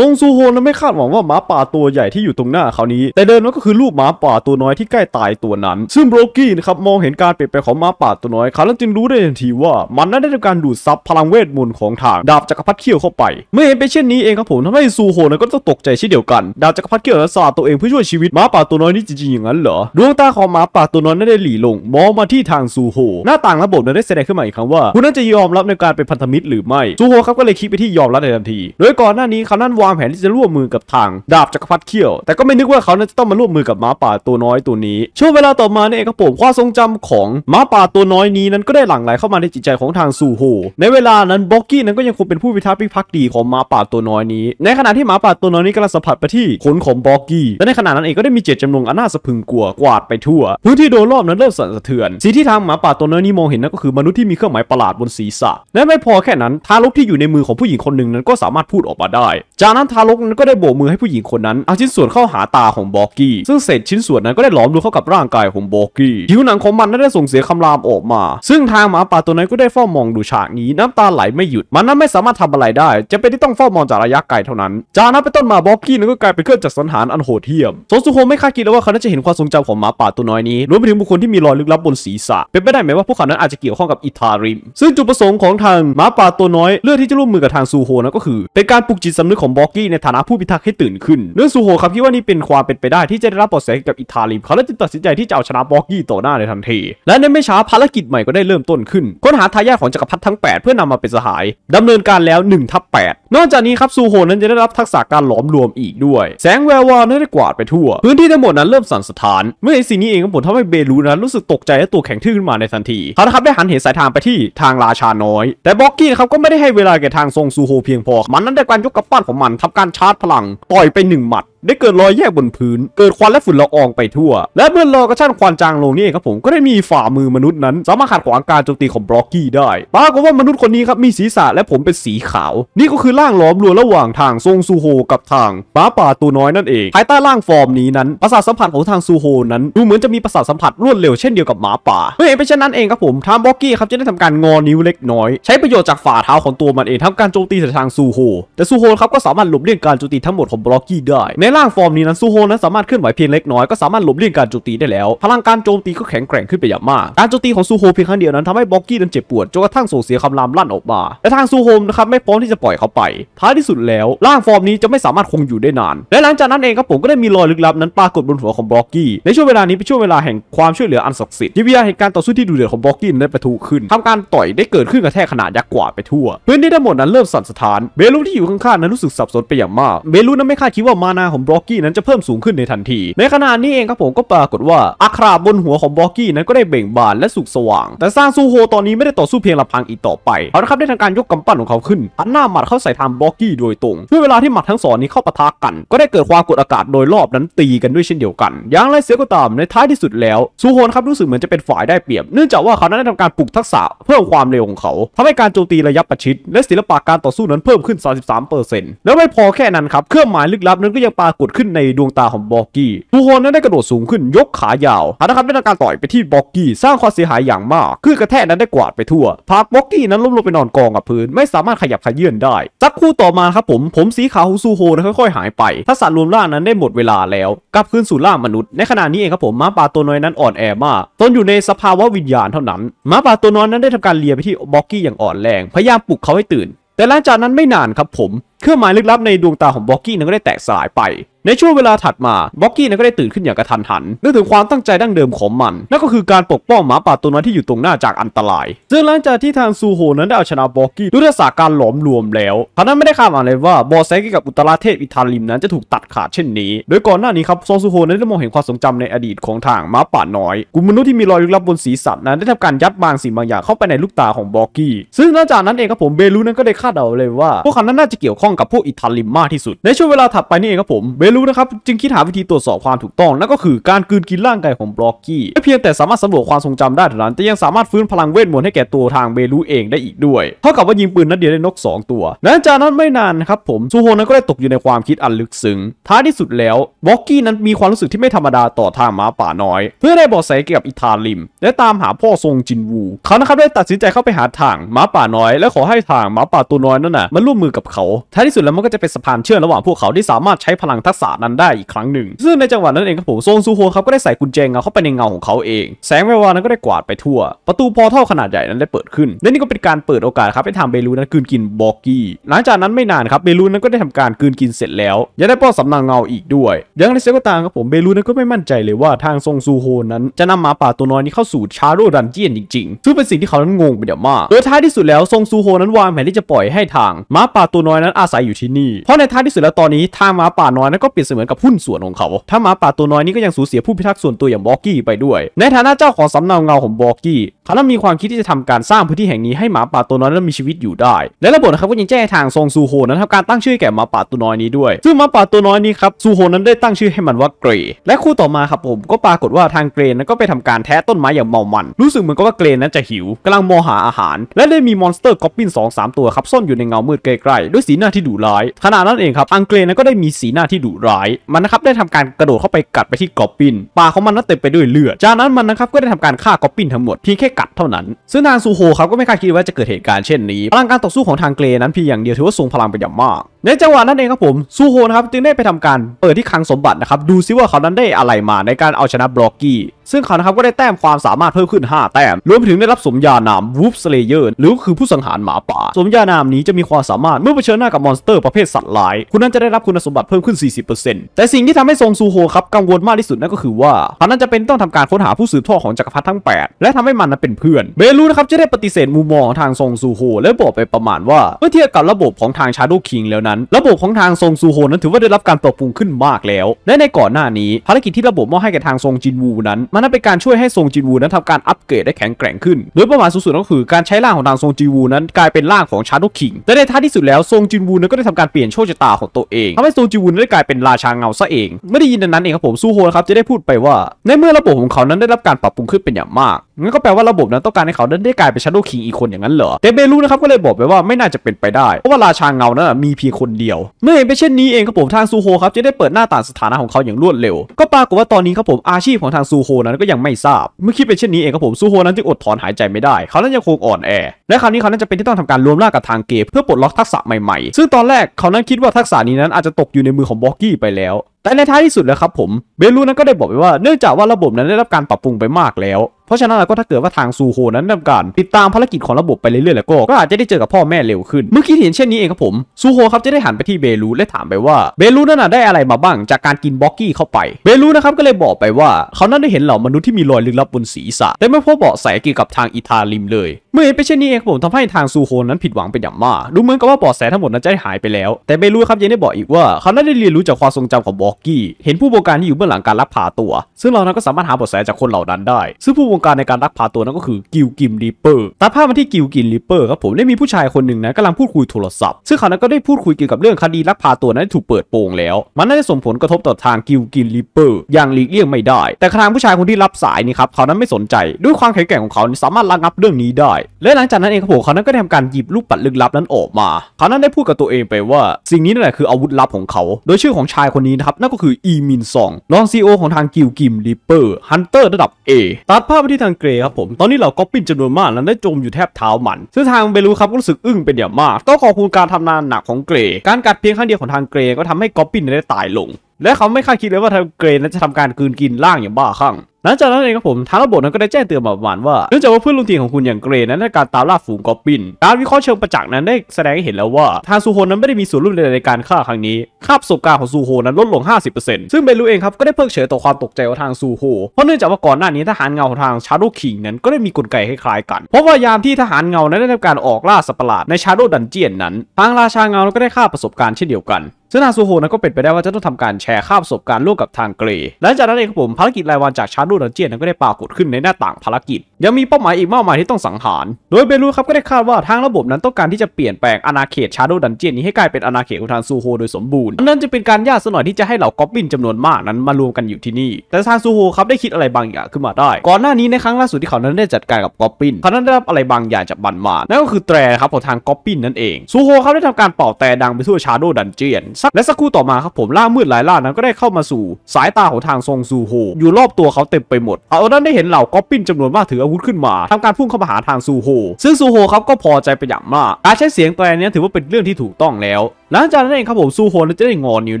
ซงซูโฮนั้นไม่คาดหวังว่าหมาป่าตัวใหญ่ที่อยู่ตรงหน้าเขานี้ แต่เดิมมันก็คือลูกหมาป่าตัวน้อยที่ใกล้ตายตัวนั้น ซึ่งโบรกี้นะครับมองเห็นการเปลี่ยนแปลงของหมาป่าตัวน้อยเขาจึงรู้ได้ทันทีว่ามันนั้นได้ทำการดูดซับพลังเวทมนต์ของทางดาบจักรพรรดิเขี้ยวเข้าไป เมื่อเห็นไปเช่นนี้เองครับผมทำให้ซูโฮนั้นก็ต้องตกใจเช่นเดียวกันดาบจักรพรรดิเขี้ยวสาดตัวเองเพื่อช่วยชีวิตหมาป่าตัวน้อยนี่จริงๆอย่างนั้นเหรอดวงตาของหมาป่าตัวน้อยนั้นได้หลีลง มองมาที่ทางซูโฮหน้าต่างระบบนั้นได้แสดงขึ้นมาอีกครั้งว่าคุณนั้นจะยอมรับในการเป็นพันธมิตรหรือไม่ซูโฮครับก็เลยคิดไปที่ยอมรับในทันที โดยก่อนหน้านี้เขานั้นวางแผนที่จะร่วมมือกับทางดาบจักรพรรดิเขี้ยว แต่ก็ไม่นึกว่าเขานจะต้องมาร่วมมือกับม้าป่าตัวน้อยตัวนี้ ช่วงเวลาต่อมาเนี่ยภพความทรงจำของม้าป่าตัวน้อยนี้นั้นก็ได้หลั่งไหลเข้ามาในจิตใจของทางซูโฮ ในเวลานั้นบ็อกกี้นั้นก็ยังคงเป็นผู้พิทักษ์พิพักดีของม้าป่าตัวน้อยนี้ ในขณะที่ม้าป่าตัวน้อยนี้กำลังสัมผัสไปที่ขนของบ็อกกี้และในขณะนั้นเองก็ได้มีเจตจำนงอันน่าสะพึงกลัวกวาดไปทั่ว พื้นที่โดยรอบนั้นเริ่มสั่นสะเทือน สิ่งที่ทางหมาป่าตัวน้อยนี้มองเห็นนั้นก็คือมนุษย์ที่มีเครื่องหมายประหลาดบนศีรษะและไม่พอแค่นั้นทารกที่อยู่ในมือของผู้หญิงคนหนึ่งนั้นก็สามารถพูดออกมาได้จากนั้นทารกนั้นก็ได้โบกมือให้ผู้หญิงคนนั้นเอาชิ้นส่วนเข้าหาตาของบอกกี้ซึ่งเศษชิ้นส่วนนั้นก็ได้หลอมรวมเข้ากับร่างกายของบอกกี้ผิวหนังของมันนั้นได้ส่งเสียงคำรามออกมา ซึ่งทางหมาป่าตัวนั้นก็ได้เฝ้ามองดูฉากนี้น้ำตาไหลไม่หยุดมันนั้นไม่สามารถทำอะไรได้จะเป็นที่ต้องเฝ้ามองจากระยะไกลเท่านั้นจากนั้นไปต้นมาบอกกี้นั้นก็กลายเป็นเครื่องจักรสังหารอันโหดเหี้ยมโซซูโฮไม่คาดคิดเลยว่าเขาจะเห็นความทรงจำของหมาป่าตัวน้อยนี้รวมไปถึงบุคคลที่มีรอยลึกลับบนศีรษะเป็นไปได้ไหมว่าพวกเขานั้นอาจจะเกี่ยวข้องกับอิทาริม ซึ่งจุดประสงค์ของทางหมาป่าตัวน้อยเลือกที่จะร่วมมือกับทางซูโฮนนก็คือเป็นการปลุกจิตสำนึกของบอกกี้ในฐานะผู้พิทักษ์ให้ตื่นขึ้นเรื่องซูโฮครับคิดว่านี่เป็นความเป็นไปได้ที่จะได้รับบทแสกับอิตาลีเขาเลยตัดสินใจที่จะเอาชนะบอกกี้ต่อหน้าในทันที และในไม่ช้าภารกิจใหม่ก็ได้เริ่มต้นขึ้น ค้นหาทายาทของจักรพรรดิทั้ง 8 เพื่อนำมาเป็นสหาย ดำเนินการแล้ว1ทับแนอกจากนี้ครับซูโฮนั้นจะได้รับทักษะการหลอมรวมอีกด้วยแสงแวววาวนั้นได้กวาดไปทั่ว พื้นที่ทั้งหมดนั้นเริ่มสั่นสะท้าน เมื่อเห็นสิ่งนี้เองก็ผลทำให้เบรูนั้นรู้สึกตกใจและตัวแข็งทื่อขึ้นมาในทันทีเขาครับได้หันเหสายทางไปที่ทางราชาน้อย แต่บ็อกกี้ครับก็ไม่ได้ให้เวลาแก่ทางทรงซูโฮเพียงพอมันนั้นได้การยกกระปั้นของมันทำการชาร์จพลังต่อยไปหนึ่งหมัดได้เกิดรอยแยกบนพื้น เกิดควันและฝุ่นละอองไปทั่ว และเมื่อรอกระชั้นควันจางลงนี่ครับผม ก็ได้มีฝ่ามือมนุษย์นั้นสามารถขัดขวางการโจมตีของบล็อกกี้ได้ปรากฏว่ามนุษย์คนนี้ครับมีศีรษะและผมเป็นสีขาว นี่ก็คือร่างล้อมรวมระหว่างทางทรงซูโฮกับทางป้าป่าตัวน้อยนั่นเอง ภายใต้ร่างฟอร์มนี้นั้น ประสาทสัมผัสของทางซูโฮนั้นดูเหมือนจะมีประสาทสัมผัสรวดเร็วเช่นเดียวกับหมาป่าเมื่อเ็นเป็นเช่นนั้นเองครับผมทางบล็อกกี้ครับจะได้ทำการงอนิ้วเล็กน้อย ใช้ประโยชน์จากฝ่าเท้าของตัวมันเองทำการโจมตีทางซูโฮแต่ซูโฮครับก็สามารถหลบเลี่ยงการโจมตีทั้งหมดของบล็อกกี้ได้ร่างฟอร์มนี้นั้นซูโฮนั้นสามารถเคลื่อนไหวเพียงเล็กน้อยก็สามารถหลบเลี่ยงการโจมตีได้แล้ว พลังการโจมตีก็แข็งแกร่งขึ้นไปอย่างมาก การโจมตีของซูโฮเพียงครั้งเดียวนั้นทำให้บ็อกกี้นั้นเจ็บปวดจนกระทั่งส่งเสียคำรามลั่นออกมา และทางซูโฮมนะครับไม่พร้อมที่จะปล่อยเขาไป ท้ายที่สุดแล้วร่างฟอร์มนี้จะไม่สามารถคงอยู่ได้นาน และหลังจากนั้นเองครับผมก็ได้มีรอยลึกลับนั้นปรากฏบนหัวของบ็อกกี้ในช่วงเวลานี้เป็นช่วงเวลาแห่งความช่วยเหลืออันศักดิ์สิทธิ์ที่วิญญาณแห่งการต่อสู้ที่ดุเดือดของบ็อกกี้ได้ประทุขึ้นทำการต่อยได้เกิดขึ้นกระแทกขนาดยักษ์กว่าไปทั่วพื้นที่ทั้งหมดนั้นเริ่มสั่นสะท้านเบลูที่อยู่ข้างๆนั้นรู้สึกสับสนไปอย่างมากเบลูนั้นไม่คาดคิดว่ามานาขของบล็อกกี้นั้นจะเพิ่มสูงขึ้นในทันที ในขณะนี้เองครับผมก็ปรากฏว่าอัคราบนหัวของบล็อกกี้นั้นก็ได้เบ่งบานและสุกสว่าง แต่ซางซูโฮตอนนี้ไม่ได้ต่อสู้เพียงลำพังอีกต่อไป เขาครับได้ทำการยกกำปั้นของเขาขึ้นอันหน้าหมัดเข้าใส่ทางบล็อกกี้โดยตรงด้วยเวลาที่หมัดทั้งสองนี้เข้าปะทะกัน ก็ได้เกิดความกดอากาศโดยรอบนั้นตีกันด้วยเช่นเดียวกันอย่างไรเสียก็ตาม ในท้ายที่สุดแล้วซูโฮนครับรู้สึกเหมือนจะเป็นฝ่ายได้เปรียบเนื่องจากว่าเขานั้นได้ทำการปลุกทักษะ เพิ่มความเร็วของเขาทำให้การโจมตีระยะประชิดและศิลปะการต่อสู้นั้นเพิ่มขึ้น33%แล้วไม่พอแค่นั้นครับเครื่องหมายลึกลับนั้นก็ยังปรากฏขึ้นในดวงตาของบอกกี้ทูโฮนนั้นได้กระโดดสูงขึ้นยกขายาวหันะคันได้ทำการต่อยไปที่บอกกี้สร้างความเสียหายอย่างมาก คือกระแทกนั้นได้กวาดไปทั่วพาบอกกี้นั้นล้มลงไปนอนกองกับพื้นไม่สามารถขยับขยื่นได้สักคู่ต่อมาครับผม ผมสีขาวของซูโฮนค่อย ๆหายไปทักษ์รวมร่างนั้นได้หมดเวลาแล้วกลับคืนสู่ร่างมนุษย์ในขณะนี้เองครับผมม้าป่าตัวน้อยนั้นอ่อนแอมากตนอยู่ในสภาวะวิญญาณเท่านั้นม้าป่าตัวน้อยนั้นได้ทำการเลียไปที่บ็อกกี้อย่างอ่อนแรง พยายามปลุกเขาให้ตื่น แต่หลังจากนั้นไม่นานครับผมเครื่องหมายลึกลับในดวงตาของบ็อกกี้นั้นก็ได้แตกสลายไป ในช่วงเวลาถัดมาบ็อกกี้นั้นก็ได้ตื่นขึ้นอย่างกระทันหันนึกถึงความตั้งใจดั้งเดิมของมัน นั่นก็คือการปกป้องหมาป่าตัวนั้นที่อยู่ตรงหน้าจากอันตราย ซึ่งหลังจากที่ทางซูโฮนั้นได้เอาชนะบ็อกกี้ด้วยทักษะการหลอมรวมแล้วเขานั้นไม่ได้คาดหวังเลยว่าบอแซกกับอุตราเทพอิทาลิมนั้นจะถูกตัดขาดเช่นนี้ โดยก่อนหน้านี้ครับซองซูโฮนั้นได้มองเห็นความทรงจำในอดีตของทางหมาป่าน้อยกลุ่มมนุษย์ที่มีรอยลึกลับบนศีรษะนั้นได้ทำการยัดบางสิ่งบางอย่างเข้าไปในลูกตาของบ็อกกี้ซึ่งหลังจากนั้นเองครับผมเบลูนั้นก็ได้คาดเดาเลยว่าพวกเขานั้นน่าจะเกี่ยวของกับพวกอิตาลีมากที่สุด ในช่วงเวลาถัดไปนี่เองครับผมเบลูนะครับ จึงคิดหาวิธีตรวจสอบความถูกต้อง นั่นก็คือการกืนกินร่างกายของบล็อกกี้ไม่เพียงแต่สามารถสำรวจความทรงจำได้เท่านั้นแต่ยังสามารถฟื้นพลังเวทมนต์ให้แก่ตัวทางเบลูเองได้อีกด้วย เท่ากับว่ายิงปืนนัดเดียวได้นก 2 ตัวหลังจากนั้นไม่นานครับผมซูโฮนั้นก็ได้ตกอยู่ในความคิดอันลึกซึ้งท้ายที่สุดแล้วบล็อกกี้นั้นมีความรู้สึกที่ไม่ธรรมดาต่อทางม้าป่าน้อย เพื่อได้บอกแสเกี่ยวกับอิตาลิม และตามหาพ่อทรงจินวูเขานะครับได้ตัดสินใจเข้าไปหาทางม้าป่าน้อย และขอให้ทางม้าป่าตัวน้อยนั่นน่ะมาร่วมมือกับเขาท้ายที่สุดแล้วมันก็จะเป็นสะพานเชื่อมระหว่างพวกเขาที่สามารถใช้พลังทักษะนั้นได้อีกครั้งหนึ่ง ซึ่งในจังหวะนั้นเองครับผมโซงซูโฮครับก็ได้ใส่กุญแจเงาเข้าไปในเงาของเขาเอง แสงแวววาวนั้นก็ได้กวาดไปทั่ว ประตูพอเท่าขนาดใหญ่นั้นได้เปิดขึ้น และนี่ก็เป็นการเปิดโอกาสครับให้ทางเบลูนั้นกืนกินบอกกี้หลังจากนั้นไม่นานครับเบลูนั้นก็ได้ทำการกืนกินเสร็จแล้วยังได้ป้อนสำนักเงาอีกด้วยยังในเซก็ตามครับผมเบลูนั้นก็ไม่มั่นใจเลยว่าทางซงซูโฮนั้นจะนำหมาป่าตัวน้อยนี้เข้าสู่ชาโรดันเจียนจริงๆซึ่งเป็นสิ่งที่เขานั้นงงไปเยี๋มากโดยท้ายที่สุดแล้วซงซูโฮนั้นวางแผนที่จะปล่อยให้ทางหมาป่าตัวน้อยนั้นอาศัยอยู่ที่นี่เพราะในท้ายที่สุดแล้วตอนนี้ทาหมาป่าน้อยนั้นก็เปรียบเสมือนกับหุ้นส่วนของเขา ถ้ามาป่าตัวน้อยนี้ก็ยังสูญเสียผู้พิทักษ์ส่วนตัวอย่างบอกกี้ไปด้วย ในฐานะเจ้าของสำนักเงาของบอกกี้เขานั้นมีความคิดที่จะทำการสร้างพื้นที่แห่งนี้ให้หมาป่าตัวน้อยนั้นมีชีวิตอยู่ได้ และระบบนะครับก็ยังแจ้งทางซองซูโฮนั้นทำการตั้งชื่อแก่หมาป่าตัวน้อยนี้ด้วยซึ่งหมาป่าตัวน้อยนี้ครับซูโฮนั้นได้ตั้งชื่อให้มันว่าเกร และคู่ต่อมาครับผมก็ปรากฏว่าทางเกรนั้นก็ไปทำการแทะต้นไม้อย่างเมามัน รู้สึกเหมือนกับว่าเกรนั้นจะหิวกำลังมองหาอาหาร และได้มีมอนสเตอร์กอบปินสองสามตัวครับซ่อนอยู่ในเงามืดใกล้ๆด้วยสีหน้าทที่ดุร้ายขณะนั้นเองครับอังเกรนั้นก็ได้มีสีหน้าที่ดุร้ายมันนะครับ ได้ทำการกระโดดเข้าไปกัดไปที่กอบปินปากของมันนั้นเต็มไปด้วยเลือดจากนั้นมันนะครับ ก็ได้ทำการฆ่ากอบปินทั้งหมดเพียงแค่กัดเท่านั้นซึ่งทางซูโฮครับก็ไม่คาดคิดว่าจะเกิดเหตุการณ์เช่นนี้พลังการต่อสู้ของทางเกรนั้นเพียงอย่างเดียวถือว่าทรงพลังไปอย่างมาก ในจังหวะนั้นเองครับผมซูโฮนะครับจึงได้ไปทำการเปิดที่คลังสมบัตินะครับดูซิว่าเขานั้นได้อะไรมาในการเอาชนะบล็อกกี้ซึ่งเขานะครับก็ได้แต้มความสามารถเพิ่มขึ้น 5 แต้ม รวมถึงได้รับสมญานามวูฟสเลเยอร์หรือคือผู้สังหารหมาป่า สมญานามนี้จะมีความสามารถเมื่อเผชิญหน้ากับมอนสเตอร์ประเภทสัตว์หลาย คุณนั้นจะได้รับคุณสมบัติเพิ่มขึ้น 40%แต่สิ่งที่ทำให้ซงซูโฮครับกังวลมากที่สุดนั่นก็คือว่าเขานั้นจะเป็นต้องทำการค้นหาผู้สืบทอดของจักรพรรดิทั้ง 8 และทำให้มันนั้นเป็นเพื่อน เบลูนะครับจะได้ปฏิเสธมุมมองทางซงซูโฮ และบอกไปประมาณว่าเมื่อเทียบกับระบบของทางชาโดคิงแล้วนั้น ระบบของทางซงซูโฮนั้นถือว่าได้รับการปรับปรุงขึ้นมากแล้ว และในก่อนหน้านี้ภารกิจที่ระบบมอบให้แก่ทางซงจินวู นั้นมันนั้นเป็นการช่วยให้ซงจินวู นั้นทำการอัปเกรดได้แข็งแกร่งขึ้น โดยประมาณสุดก็คือ การใช้ร่างของทางซงจินวูนั้นกลายเป็นร่างของชาโดคิงแต่ในท้ายที่สุดแล้วซงจินวูนก็ได้ทำการเปลี่ยนโชคชะตาของตัวเองทำให้ซูจิวุนได้กลายเป็นราชาเงาซะเอง ไม่ได้ยินดังนั้นเองครับผมซูโฮนะครับจะได้พูดไปว่า ในเมื่อระบบของเขานั้นได้รับการปรับปรุงขึ้นเป็นอย่างมากงั้นก็แปลว่าระบบนั้นต้องการให้เขาได้กลายเป็นชาโดว์คิงอีกคนอย่างนั้นเหรอเตเบลูนะครับก็เลยบอกไปว่าไม่น่าจะเป็นไปได้ เพราะว่าราชาเงานั้นมีเพียงคนเดียว เมื่อเห็นไปเช่นนี้เองครับผมทางซูโฮครับจะได้เปิดหน้าต่างสถานะของเขาอย่างรวดเร็ว ก็ปรากฏว่าตอนนี้ครับผมอาชีพของทางซูโฮนั้นก็ยังไม่ทราบ เมื่อคิดเป็นเช่นนี้เองครับผมซูโฮนั้นจึงอดถอนหายใจไม่ได้ เขานั้นยังคงอ่อนแอ และคราวนี้เขานั้นจะเป็นที่ต้องทำการรวมร่างกับทางเกมเพื่อปลดล็อกทักษะใหม่ๆ ซึ่งตอนแรกเขานั้นคิดว่าทักษะนี้นั้นอาจจะตกอยู่ในมือของบ็อกกี้ไปแล้วแต่ในท้ายที่สุดแล้วครับผมเบลูนั้นก็ได้บอกไปว่าเนื่องจากว่าระบบนั้นได้รับการปรับปรุงไปมากแล้ว เพราะฉะนั้นก็ถ้าเกิดว่าทางซูโฮนั้นทำการติดตามภารกิจของระบบไปเรื่อยๆแล้วก็ก็อาจจะได้เจอกับพ่อแม่เร็วขึ้นเมื่อคิดเห็นเช่นนี้เองครับผมซูโฮครับจะได้หันไปที่เบลูและถามไปว่าเบลูนั้นได้อะไรมาบ้างจากการกินบ็อกกี้เข้าไปเบลูนะครับก็เลยบอกไปว่าเขานั้นได้เห็นเหล่ามนุษย์ที่มีรอยลึกลับบนศีรษะแต่ไม่พบเบาะแสเกี่ยวกับทางอิทาลิมเลยเมื่อเห็นไปเช่นนี้เองผมทำให้ทางซูโฮนั้นผิดหวังเป็นอย่างมากดูเหมือนกับว่าเบาะแสทั้งหมดนั้นจะหายไปแล้ว แต่เบลูครับยังได้บอกอีกว่าเขานั้นได้เรียนรู้จากความทรงจำของบ็อกกี้เห็นผู้บงการที่อยู่เบื้องหลังการลักพาตัว ซึ่งเรานั้นก็สามารถหาเบาะแสจากคนเหล่านั้นได้ ซึ่งผู้บงการในการลักพาตัวนั้นก็คือกิลกิมลิเปอร์ตามภาพมาที่กิลกิมลิเปอร์ครับผม ได้มีผู้ชายคนหนึ่งนะกำลังพูดคุยโทรศัพท์ ซึ่งเขานั้นก็ได้พูดคุยเกี่ยวกับเรื่องคดีลักพาตัวนั้นถูกเปิดโปงแล้ว มันน่าจะส่งผลกระทบต่อทางกิลกิมลิเปอร์อย่างหลีกเลี่ยงไม่ได้ แต่ทางผู้ชายคนที่รับสายนี่ครับ เขานั้นไม่สนใจ ด้วยความแข็งแกร่งของเขาสามารถระงับเรื่องนี้ได้ และหลังจากนั้นเองครับผมเขานั้นก็ได้ทำการหยิบลูกปัดลึกลับนั้นออกมาเขานั้นได้พูดกับตัวเองไปว่า สิ่งนี้นั่นแหละคืออาวุธลับของเขา โดยชื่อของชายคนนี้นะครับนั่นก็คือ อีมินซองรองซีโอของทางกิลกิมริปเปอร์ฮันเตอร์ระดับ A ตัดภาพไปที่ทางเกรครับผม ตอนนี้เราก็ปิ้นจำนวนมาก และได้จมอยู่แทบเท้ามัน ซึ่งทางเบลูครับก็รู้สึกอึ้งเป็นอย่างมาก ต้องขอบคุณการทำนานหนักของเกร การกัดเพียงครั้งเดียวของทางเกรก็ทำให้กอปปินได้ตายลงและเขาไม่คาดคิดเลยว่าทางเกรนนั้นจะทำการกืนกินร่างอย่างบ้าคลั่ง หลังจากนั้นเองครับผมทางระบบนั้นก็ได้แจ้งเตือนมาประมาณว่าเนื่องจากว่าเพื่อนร่วมทีมของคุณอย่างเกรนนั้นในการตามล่าฝูงกอบบินการวิเคราะห์เชิงประจักษ์นั้นได้แสดงให้เห็นแล้วว่าทางซูโฮนั้นไม่ได้มีส่วนร่วมใดในการฆ่าครั้งนี้คาบประสบการณ์ของซูโฮนั้นลดลง 50%ซึ่งเบลูเองครับก็ได้เพิกเฉยต่อความตกใจของทางซูโฮ เพราะเนื่องจากว่าก่อนหน้านี้ทหารเงาของทางชาร์โดคิงนั้นก็ได้มีกลไกคล้ายกัน เพราะว่ายามที่ทหารเงานั้นได้ทำการออกล่าสัตว์ประหลาดในชาร์โดดันเจียนนั้น ทางราชาเงาก็ได้ฆ่าประสบการณ์เช่นเดียวกันซึ่งทาซูโฮนั้นก็เป็นไปได้ว่าจะต้องทำการแชร์ข้ามประสบการณ์ร่วมกับทางเกรย์หลังจากนั้นเองครับผมภารกิจรายวันจากชาร์ลูดันเจียนนั้นก็ได้ปรากฏขึ้นในหน้าต่างภารกิจ ยังมีเป้าหมายอีกมากมายที่ต้องสังหาร โดยเบลูครับก็ได้คาดว่าทางระบบนั้นต้องการที่จะเปลี่ยนแปลงอาณาเขตชาร์ลูดันเจียนนี้ให้กลายเป็นอาณาเขตของทางซูโฮโดยสมบูรณ์นั่นจะเป็นการยากสนหน่อยที่จะให้เหล่าก๊อบบินจำนวนมากนั้นมารวมกันอยู่ที่นี่แต่ทางซูโฮครับได้คิดอะไรบางอย่างขึ้นมาได้ ก่อนหน้านี้ในครั้งล่าสุดที่เขานั้นได้จัดการกับก๊อบบินเขานั้นได้รับอะไรบางอย่างจากบันมานั่นก็คือแตรครับของทางก๊อบบินนั่นเองซูโฮรับได้ทำการเป่าแตรดังไปทั่วชาร์ลูดันเจียนสักและสักครู่ต่อมาครับผมล่ามืดหลายล่านั้นก็ได้เข้ามาสู่ สายตาของทางซงซูโฮ อยู่รอบตัวเขาเต็มไปหมด เอาด้านได้เห็นเหล่าก๊อปปิ้นจำนวนมากถืออาวุธขึ้นมา ทำการพุ่งเข้ามาหาทางซูโฮ ซึ่งซูโฮครับก็พอใจไปอย่างมาก การใช้เสียงแตรนี้ถือว่าเป็นเรื่องที่ถูกต้องแล้วหลังจากนั้นเองครับผมซูโฮนจะได้งอนิว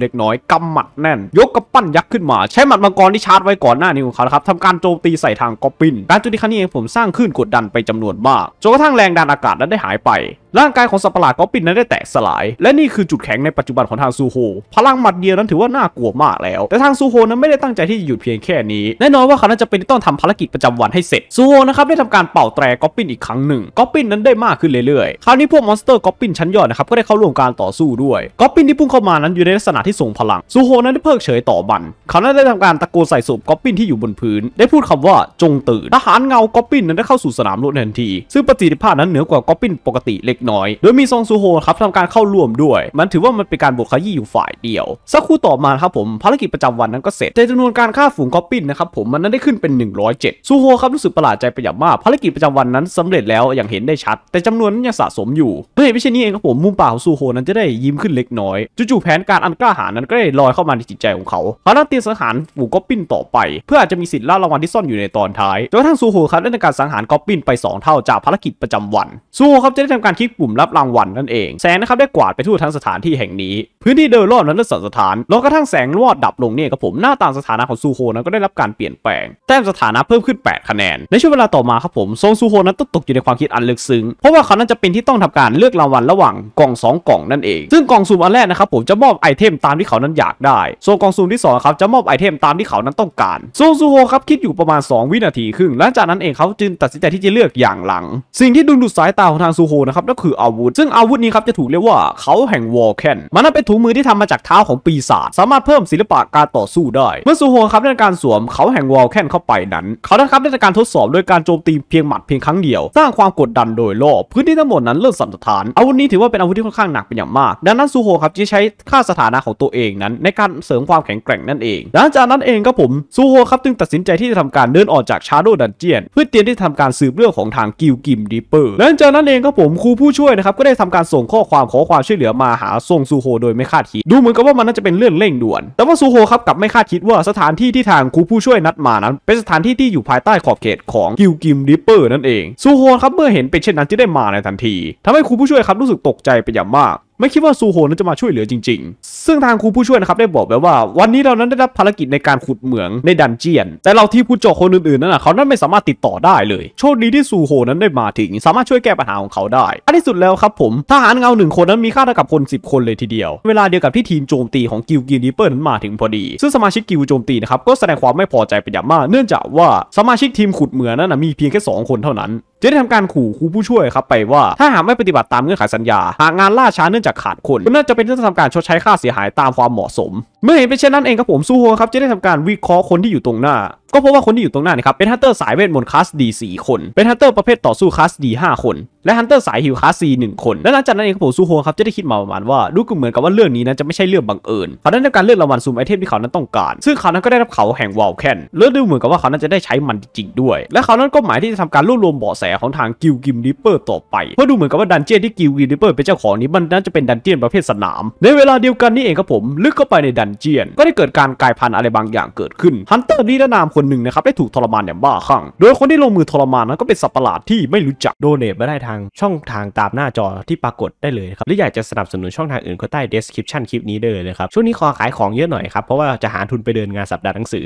เล็กน้อยกำหมัดแน่นยกกระปั้นยักษ์ขึ้นมาใช้หมัดมังกรที่ชาร์จไว้ก่อนหน้านิวของเขาครับทำการโจมตีใส่ทางกอบปินการโจมตีครั้งนี้เองผมสร้างขึ้นกดดันไปจำนวนมากจนกระทั่งแรงดันอากาศนั้นได้หายไปร่างกายของสัตว์ประหลาดกอบปินนั้นได้แตกสลายและนี่คือจุดแข็งในปัจจุบันของทางซูโฮพลังหมัดเดียวนั้นถือว่าน่ากลัวมากแล้วแต่ทางซูโฮนั้นไม่ได้ตั้งใจที่จะหยุดเพียงแค่นี้แน่นอนว่าเขานั้นจะเป็นต้องทำภารกิจประจำวันให้เสร็จซูโฮนะครับได้ทำการเป่าแตรกอบปินอีกครั้งหนึ่งกอบปินนั้นได้มากขึ้นเรื่อยๆคราวนี้พวกมอนสเตอร์กอบปินชั้นยอดนะครับก็ได้เข้าร่วมการต่อสู้ด้วยก็ปินที่พุ่งเข้ามานั้นอยู่ในลักษณะที่ทรงพลัง ซูโฮนั้นได้เพิกเฉยต่อมัน เขานั้นได้ทำการตะโกนใส่ศพก๊อปปินที่อยู่บนพื้น ได้พูดคำว่าจงตื่นทหารเงาก๊อปปินนั้นได้เข้าสู่สนามรบทันทีซึ่งประสิทธิภาพนั้นเหนือกว่าก๊อปปินปกติเล็กน้อย โดยมีซองซูโฮครับทำการเข้าร่วมด้วย มันถือว่ามันเป็นการบวกขยี้อยู่ฝ่ายเดียว สักครู่ต่อมาครับผมภารกิจประจำวันนั้นก็เสร็จแต่จำนวนการฆ่าฝูงก๊อปปินนะครับผมมันนั้นได้ขึ้นเป็น 107ซูโฮครับรู้สึกประหลาดใจไปอย่างมากภารกิจประจำวันนั้นสำเร็จแล้วอย่างเห็นได้ชัด แต่จำนวนนั้นยังสะสมอยู่พื่อเหตุเช่นนี้เองครับผมมุมปากของซูโฮนั้นจะได้ยิ้มขึ้นเล็กน้อยจู่ๆแผนการอันกล้าหาญนั้นก็ได้ลอยเข้ามาในจิตใจของเขาเขาตั้งเตรียมสังหารฝูงก๊อปปินต่อไป เพื่ออาจจะมีสิทธิ์ล่ารางวัลที่ซ่อนอยู่ในตอนท้ายจนกระทั่งซูโฮครับได้ทำการสังหารก๊อปปินไป 2 เท่าจากภารกิจประจำวันซูโฮครับจะได้ทำการคลิกปุ่มรับรางวัลนั่นเอง แสงนะครับได้กวาดไปทั่วทั้งสถานที่แห่งนี้ พื้นที่เดินรอบนั้นเด้สั่นสะท้านแล้วกระทั่งแสงรอดดับลงเนี่ยครับผมหน้าตาสถานะของซูโฮนั้นก็ได้รับการเปลี่ยนแปลงแต้มสถานะเพิ่มขึ้น 8 คะแนน ในช่วงเวลาต่อมาครับผมซงซูโฮนั้นต้องตกอยู่ในความคิดอันลึกซึ้งเพราะว่าเขานั้นจะเป็นที่ต้องทำการเลือกรางวัลระหว่างกล่อง2กล่องนั่นเองซซึ่งกล่องสุ่มอันแรกนะครับผมจะมอบไอเทมตามที่เขานั้นอยากได้ส่วนกล่องสุ่มที่2ครับจะมอบไอเทมตามที่เขานั้นต้องการโซซูโฮครับคิดอยู่ประมาณ 2 วินาทีครึ่งหลังจากนั้นเองเขาจึงตัดสินใจที่จะเลือกอย่างหลัง สิ่งที่ดึงดูดสายตาของทางซูโฮนะครับก็คืออาวุธซึ่งอาวุธนี้ครับจะถูกเรียกว่าเขาแห่งวอลแคนมันเป็นถุงมือที่ทำมาจากเท้าของปีศาจสามารถเพิ่มศิลปะการต่อสู้ได้เมื่อซูโฮครับได้การสวมเขาแห่งวอลแคนเข้าไปนั้นเขาได้ครับได้การทดสอบโดยการโจมตีเพียงหมัดเพียงครั้งเดียว สร้างความกดดันโดยรอบพื้นที่ทั้งหมดนั้นเริ่มสั่นสะท้าน อาวุธนี้ถือว่าเป็นอาวุธที่ค่อนข้างหนักเป็นอย่างมากดังนั้นซูโฮครับจะใช้ค่าสถานะของตัวเองนั้น ในการเสริมความแข็งแกร่งนั่นเอง หลังจากนั้นเองครับผมซูโฮครับจึงตัดสินใจที่จะทำการเดินออกจากชาร์โดดันเจียนเพื่อเตรียมที่ทํทำการสืบเรื่องของทางกิลกิมดิเปอร์หลังจากนั้นเองครับผมครูผู้ช่วยนะครับก็ได้ทำการส่งข้อความ ขอความช่วยเหลือมาหารงซูโฮโดยไม่คาดคิดดูเหมือนกับว่ามันน่าจะเป็นเรื่องเร่งด่วน แต่ว่าซูโฮครับกลับไม่คาดคิดว่าสถานที่ที่ทางครูผู้ช่วยนัดมานั้นเป็นสถานที่ที่อยู่ภายใต้ขอบเขตของกิลกิมดิเปอร์นั่นเองซูโฮครับเมื่อเห็นเป็นเช่นนั้นจึงได้มาในทันที ทำให้ครูผู้ช่วยครับรู้สึกตกใจไปอย่างมากไม่คิดว่าซูโฮนั้นจะมาช่วยเหลือจริงๆ ซึ่งทางครูผู้ช่วยนะครับได้บอกไว้ว่า วันนี้เรานั้นได้รับภารกิจในการขุดเหมืองในดันเจียน แต่เราที่ผู้โจคนอื่นๆนั้นนะเขานั้นไม่สามารถติดต่อได้เลย โชคดีที่ซูโฮนั้นได้มาถึง สามารถช่วยแก้ปัญหาของเขาได้ อันที่สุดแล้วครับผมทหารเงาหนึ่งคนนั้นมีค่าเท่ากับคน10คนเลยทีเดียว เวลาเดียวกับที่ทีมโจมตีของกิลกิลดิเปอร์นั้นมาถึงพอดี ซึ่งสมาชิกกิลโจมตีนะครับก็แสดงความไม่พอใจเป็นอย่างมาก เนื่องจากว่าสมาชิกทีมขุดเหมืองนั้นนะมีเพียงแค่2คนเท่านั้นจะได้ทำการขู่ครูผู้ช่วยครับไปว่า ถ้าหากไม่ปฏิบัติตามเงื่อนไขสัญญา หากงานล่าช้าเนื่องจากขาดคน ก็น่าจะเป็นที่ต้องทำการชดใช้ค่าเสียหายตามความเหมาะสมเมื่อเห็นเป็นเช่นนั้นเองครับผมสู้ฮครับ จะได้ทำการวิเคราะห์คนที่อยู่ตรงหน้าก็เพราะว่าคนที่อยู่ตรงหน้านี่ครับเป็นฮันเตอร์สายเวทมนต์คลาสดี4คน เป็นฮันเตอร์ประเภทต่อสู้คลาสดี5คน และฮันเตอร์สายฮิวคลาสซีหนึ่งคน และหลังจากนั้นเองครับผมซูโฮครับ จะได้คิดมาประมาณว่าดูเหมือนกับว่าเรื่องนี้นั้นจะไม่ใช่เรื่องบังเอิญเขาได้รับการเลือกรางวัลซูมไอเทมที่เขานั้นต้องการ ซึ่งเขานั้นก็ได้รับเขาแห่งวอลแคนและดูเหมือนกับว่าเขานั้นจะได้ใช้มันจริงด้วยและเขานั้นก็หมายที่จะทำการรวบรวมเบาะแสของทางกิลกิมริเปอร์ต่อไปเพราะดูเหมือนกับว่าดันเจี้ยนที่กิลกิมริเปอร์เป็นเจ้าของนี้มันน่าจะเป็นดันเจี้ยนประเภทสนาม ในเวลาเดียวกันนี่เองครับผมลึกเข้าไปในดันเจี้ยน ก็ได้เกิดการกลายพันธุ์อะไรบางอย่างเกิดขึ้นฮันเตอร์นี้นามคคนหนึ่งนะครับได้ถูกทรมานอย่างบ้าคลั่ง โดยคนที่ลงมือทรมานนั้นก็เป็นสัตว์ประหลาดที่ไม่รู้จัก โดเนทมาได้ทางช่องทางตามหน้าจอที่ปรากฏได้เลยครับ หรืออยากจะสนับสนุนช่องทางอื่นก็ใต้ description คลิปนี้ได้เลยครับ ช่วงนี้ขอขายของเยอะหน่อยครับ เพราะว่าจะหาทุนไปเดินงานสัปดาห์หนังสือ